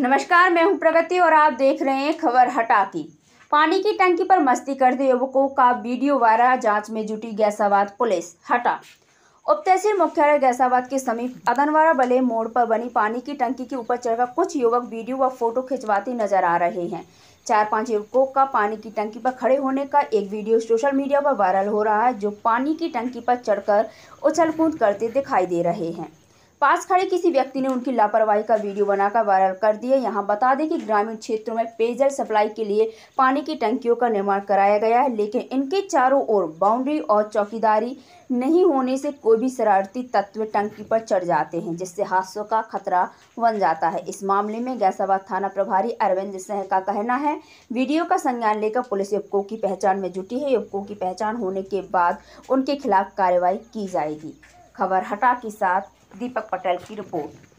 नमस्कार मैं हूं प्रगति और आप देख रहे हैं खबर हटा की पानी की टंकी पर मस्ती करते युवकों का वीडियो वायरल जांच में जुटी गैसाबाद पुलिस हटा उप तहसील मुख्यालय गैसाबाद के समीप अदनवारा बले मोड़ पर बनी पानी की टंकी के ऊपर चढ़कर कुछ युवक वीडियो व फोटो खिंचवाते नजर आ रहे हैं चार पांच युवकों का पानी की टंकी पर खड़े होने का एक वीडियो सोशल मीडिया पर वायरल हो रहा है जो पानी की टंकी पर चढ़कर उछल कूद करते दिखाई दे रहे हैं पास खड़े किसी व्यक्ति ने उनकी लापरवाही का वीडियो बनाकर वायरल कर दिया यहाँ बता दें कि ग्रामीण क्षेत्रों में पेयजल सप्लाई के लिए पानी की टंकियों का निर्माण कराया गया है लेकिन इनके चारों ओर बाउंड्री और चौकीदारी नहीं होने से कोई भी शरारती तत्व टंकी पर चढ़ जाते हैं जिससे हादसों का खतरा बन जाता है इस मामले में गैसाबाद थाना प्रभारी अरविंद सिंह का कहना है वीडियो का संज्ञान लेकर पुलिस युवकों की पहचान में जुटी है युवकों की पहचान होने के बाद उनके खिलाफ कार्रवाई की जाएगी खबर हटा के साथ दीपक पटेल की रिपोर्ट